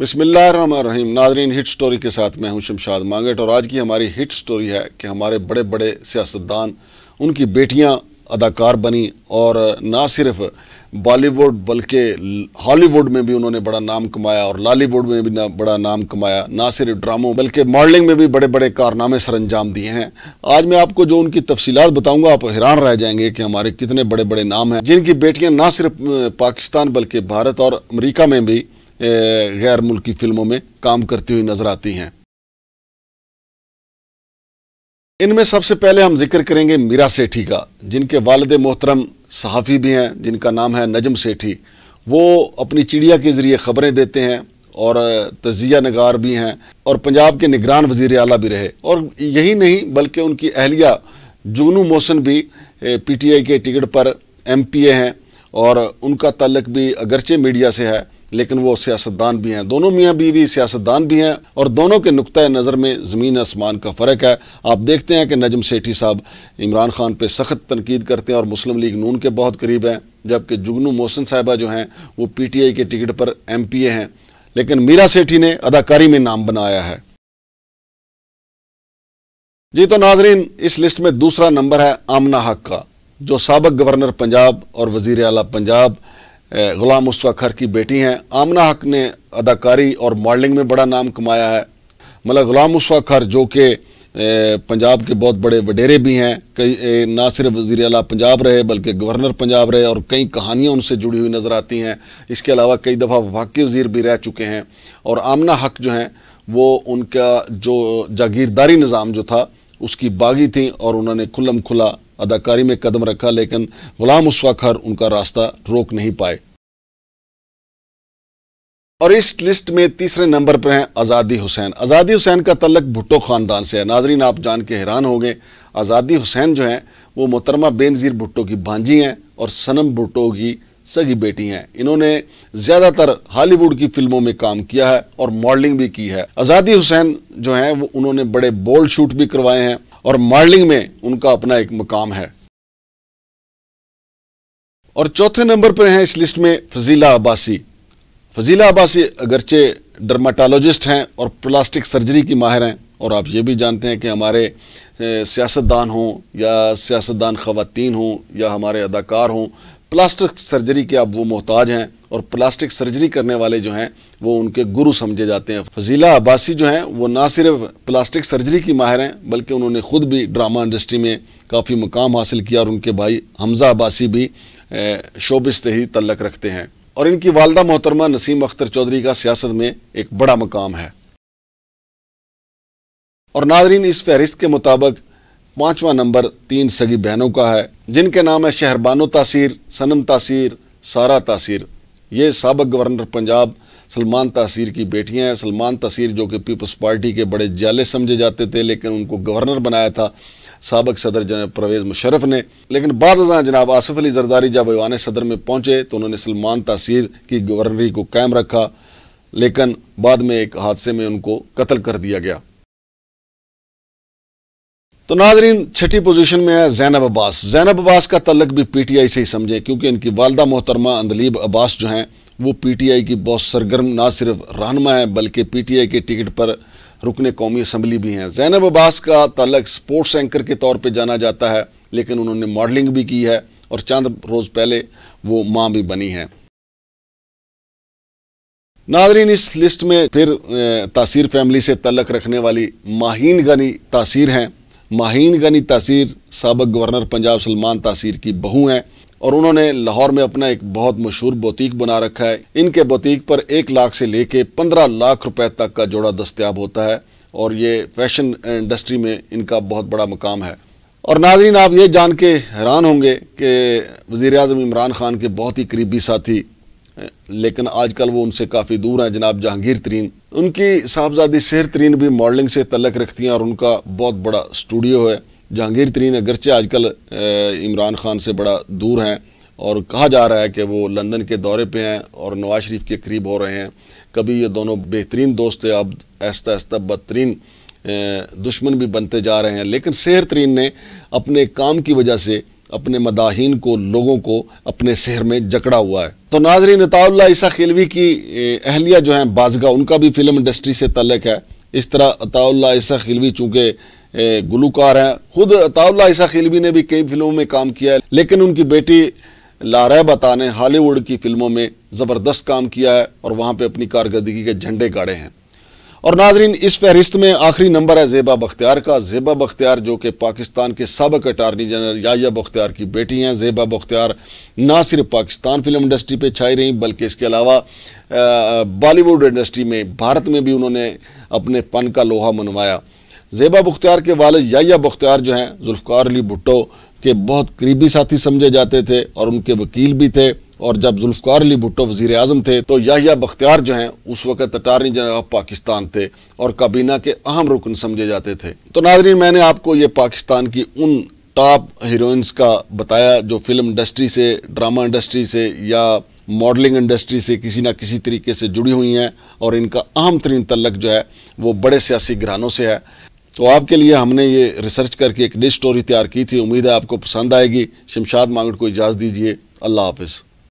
बिसमीम नाजरीन hit story के साथ मैं हूं शमशाद मांगट और आज की हमारी हिट स्टोरी है कि हमारे बड़े बड़े सियासतदान उनकी बेटियां अदाकार बनी और ना सिर्फ बॉलीवुड बल्कि हॉलीवुड में भी उन्होंने बड़ा नाम कमाया और लालीवुड में भी ना बड़ा नाम कमाया ना सिर्फ ड्रामों बल्कि मॉडलिंग में भी बड़े बड़े कारनामे सर अंजाम दिए हैं आज मैं आपको जो उनकी तफसीत बताऊंगा आप हैरान रह जाएंगे कि हमारे कितने बड़े बड़े नाम हैं जिनकी बेटियाँ ना सिर्फ पाकिस्तान बल्कि भारत और अमरीका में भी गैर मुल्की फिल्मों में काम करती हुई नज़र आती हैं इनमें सबसे पहले हम जिक्र करेंगे मीरा सेठी का जिनके वालद मोहतरम सहाफ़ी भी हैं जिनका नाम है नजम सेठी वो अपनी चिड़िया के ज़रिए ख़बरें देते हैं और तजिया नगार भी हैं और पंजाब के निगरान वजीर अला भी रहे और यही नहीं बल्कि उनकी अहलिया जुगनू मोसन भी पी टी आई के टिकट पर एम पी ए हैं और उनका तल्लक भी अगरचे मीडिया से है लेकिन वो सियासतदान भी हैं दोनों मियाँ बीवी सियासतदान भी हैं और दोनों के नुक़ नज़र में ज़मीन आसमान का फ़र्क है आप देखते हैं कि नजम सेठी साहब इमरान खान पर सख्त तनकीद करते हैं और मुस्लिम लीग नून के बहुत करीब हैं जबकि जुगनू मोहसिन साहिबा जो हैं वो पी टी आई के टिकट पर एम पी ए हैं लेकिन मीरा सेठी ने अदाकारी में नाम बनाया है जी तो नाजरीन इस लिस्ट में दूसरा नंबर है आमना हक का जो सबक गवर्नर पंजाब और वजीर अला पंजाब गुलाम मुस्तफ़ा खर की बेटी हैं आमना हक ने अदाकारी और मॉडलिंग में बड़ा नाम कमाया है मतलब गुलाम मुस्तफ़ा खर जो कि पंजाब के बहुत बड़े वडेरे भी हैं कई ना सिर्फ वजी अला पंजाब रहे बल्कि गवर्नर पंजाब रहे और कई कहानियाँ उनसे जुड़ी हुई नज़र आती हैं इसके अलावा कई दफ़ा वफाकी वज़ी भी रह चुके हैं और आमना हक जो हैं वो उनका जो जागीरदारी निज़ाम जो था उसकी बागी थी और उन्होंने खुलम खुला अदाकारी में कदम रखा लेकिन गुलाम उसवा खर उनका रास्ता रोक नहीं पाए और इस लिस्ट में तीसरे नंबर पर हैं आज़ादी हुसैन आज़ादी हुसैन का तलक भुट्टो ख़ानदान से है नाजरीन आप जान के हैरान हो गए आज़ादी हुसैन जो हैं वो मोहतरमा बेनज़ीर भुट्टो की भांजी हैं और सनम भुट्टो की सगी बेटी हैं इन्होंने ज़्यादातर हॉलीवुड की फिल्मों में काम किया है और मॉडलिंग भी की है आज़ादी हुसैन जो हैं वो उन्होंने बड़े बोल्ड शूट भी करवाए हैं और मॉडलिंग में उनका अपना एक मुकाम है और चौथे नंबर पर हैं इस लिस्ट में फजीला अब्बासी फजीला अब्बासी अगरचे डर्माटोलॉजिस्ट हैं और प्लास्टिक सर्जरी की माहिर हैं और आप ये भी जानते हैं कि हमारे सियासतदान हों या सियासतदान ख़वान हों या हमारे अदाकार हों प्लास्टिक सर्जरी के अब वो मोहताज हैं और प्लास्टिक सर्जरी करने वाले जो हैं वो उनके गुरु समझे जाते हैं फजीला अब्बासी जो हैं वो ना सिर्फ प्लास्टिक सर्जरी की माहिर हैं बल्कि उन्होंने ख़ुद भी ड्रामा इंडस्ट्री में काफ़ी मुकाम हासिल किया और उनके भाई हमज़ा अब्बासी भी शोबिश से ही तल्लक रखते हैं और इनकी वालदा मोहतरमा नसीम अख्तर चौधरी का सियासत में एक बड़ा मकाम है और नाजरीन इस फहरिस्त के मुताबिक पाँचवा नंबर तीन सगी बहनों का है जिनके नाम है शहरबानो तासीर सनम तासीर सारा तासीर ये सबक गवर्नर पंजाब सलमान तासीर की बेटियां हैं सलमान तासीर जो कि पीपल्स पार्टी के बड़े जाले समझे जाते थे लेकिन उनको गवर्नर बनाया था सबक सदर जनाब परवेज़ मुशरफ ने लेकिन बाद जनाब आसफ़ अली जरदारी जब ईवान सदर में पहुँचे तो उन्होंने सलमान तासीर की गवर्नरी को कायम रखा लेकिन बाद में एक हादसे में उनको कत्ल कर दिया गया तो नाजरीन छठी पोजीशन में है जैनब अब्बास जैनब अब्बास का तलक भी पी टी आई से ही समझें क्योंकि इनकी वालदा मोहतरमा अंदलीब अब्बास जो हैं वो पी टी आई की बहुत सरगर्म ना सिर्फ रहनमा है बल्कि पी टी आई के टिकट पर रुकने कौमी असम्बली भी हैं जैनब अब्बास का तलक स्पोर्ट्स एंकर के तौर पर जाना जाता है लेकिन उन्होंने मॉडलिंग भी की है और चंद रोज़ पहले वो माँ भी बनी हैं नाजरीन इस लिस्ट में फिर तासीर फैमिली से तलक रखने वाली माहीन गनी तासीर हैं माहीन गनी तासीर सबक गवर्नर पंजाब सलमान तासीर की बहू हैं और उन्होंने लाहौर में अपना एक बहुत मशहूर बोतीक बना रखा है इनके बोतीक पर एक लाख से लेके पंद्रह लाख रुपए तक का जोड़ा दस्तियाब होता है और ये फैशन इंडस्ट्री में इनका बहुत बड़ा मकाम है और नाजरीन आप ये जान के हैरान होंगे कि वज़ी अजम इमरान ख़ान के बहुत ही करीबी साथी लेकिन आजकल वो उनसे काफ़ी दूर हैं जनाब जहांगीर तरीन उनकी साहबजादी सेहर तरीन भी मॉडलिंग से तलक रखती हैं और उनका बहुत बड़ा स्टूडियो है जहांगीर तरीन अगरचे आजकल इमरान खान से बड़ा दूर हैं और कहा जा रहा है कि वो लंदन के दौरे पे हैं और नवाज शरीफ के करीब हो रहे हैं कभी ये दोनों बेहतरीन दोस्त थे अब आहिस्ता आहिस्ता बदतरीन दुश्मन भी बनते जा रहे हैं लेकिन सेहर तरीन ने अपने काम की वजह से अपने मदाहन को लोगों को अपने शहर में जकड़ा हुआ है तो नाजरी नताउल्ला ईसा खिलवी की अहलिया जो है बाजगा उनका भी फिल्म इंडस्ट्री से तलक है इस तरह अताउल्ला ईसा खिलवी चूंकि गुलूकार हैं खुद अताउल्ला ईसा खिलवी ने भी कई फिल्मों में काम किया है लेकिन उनकी बेटी लारैब ने हॉलीवुड की फिल्मों में ज़बरदस्त काम किया है और वहाँ पर अपनी कारकर्दगी के झंडे गाड़े हैं और नाजरीन इस फहरिस्त में आखिरी नंबर है जेबा बख्तियार का जेबा बख्तियार जो कि पाकिस्तान के सबक अटारनी जनरल याया बख्तियार की बेटी हैं जेबा बख्तियार ना सिर्फ पाकिस्तान फिल्म इंडस्ट्री पर छाई रहीं बल्कि इसके अलावा बॉलीवुड इंडस्ट्री में भारत में भी उन्होंने अपने पन का लोहा मनवाया जेबा बख्तियार के वालद याया बख्तियार जो हैं जुल्फ़ार अली भुट्टो के बहुत करीबी साथी समझे जाते थे और उनके वकील भी थे और जब जुल्फ़ार अली भुट्टो वजीर अजम थे तो याहिया बख्तियार जो हैं उस वक्त अटारनी जनरल ऑफ पाकिस्तान थे और काबीना के अहम रुकन समझे जाते थे तो नाजरीन मैंने आपको ये पाकिस्तान की उन टॉप हीरोइंस का बताया जो फिल्म इंडस्ट्री से ड्रामा इंडस्ट्री से या मॉडलिंग इंडस्ट्री से किसी ना किसी तरीके से जुड़ी हुई हैं और इनका अहम तरीन तलक जो है वो बड़े सियासी घरानों से है तो आपके लिए हमने ये रिसर्च करके एक डिश स्टोरी तैयार की थी उम्मीद है आपको पसंद आएगी शमशाद मांगड़ को इजाज़त दीजिए अल्लाह हाफिज़